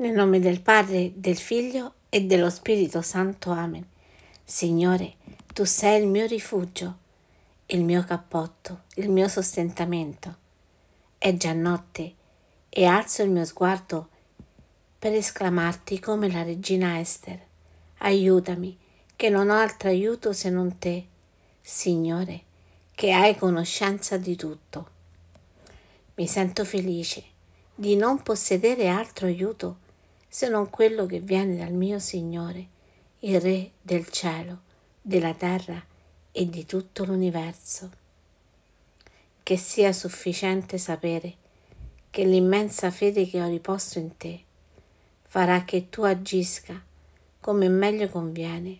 Nel nome del Padre, del Figlio e dello Spirito Santo. Amen. Signore, tu sei il mio rifugio, il mio cappotto, il mio sostentamento. È già notte e alzo il mio sguardo per esclamarti come la regina Esther. Aiutami, che non ho altro aiuto se non te, Signore, che hai conoscenza di tutto. Mi sento felice di non possedere altro aiuto se non quello che viene dal mio Signore, il Re del cielo, della terra e di tutto l'universo. Che sia sufficiente sapere che l'immensa fede che ho riposto in te farà che tu agisca come meglio conviene,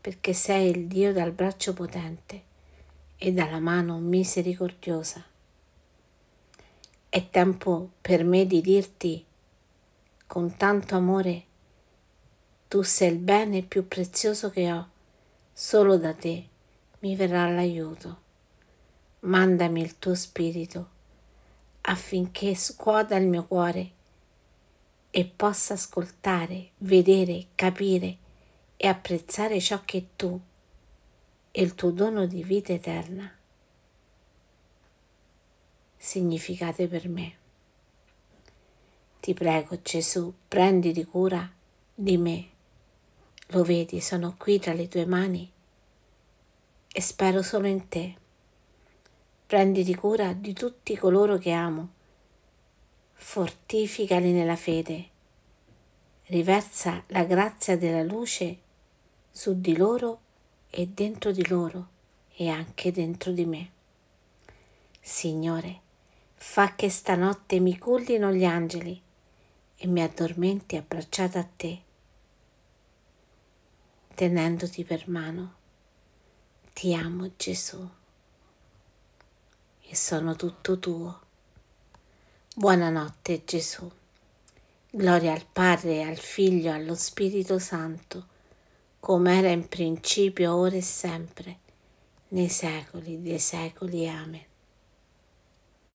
perché sei il Dio dal braccio potente e dalla mano misericordiosa. È tempo per me di dirti con tanto amore. Tu sei il bene più prezioso che ho, solo da te mi verrà l'aiuto. Mandami il tuo spirito affinché scuota il mio cuore e possa ascoltare, vedere, capire e apprezzare ciò che tu e il tuo dono di vita eterna significate per me. Ti prego, Gesù, prendi di cura di me. Lo vedi, sono qui tra le tue mani e spero solo in te. Prendi di cura di tutti coloro che amo. Fortificali nella fede. Riversa la grazia della luce su di loro e dentro di loro e anche dentro di me. Signore, fa che stanotte mi cullino gli angeli e mi addormenti abbracciata a te, tenendoti per mano. Ti amo Gesù e sono tutto tuo. Buonanotte Gesù. Gloria al Padre, al Figlio, allo Spirito Santo, come era in principio, ora e sempre, nei secoli dei secoli. Amen.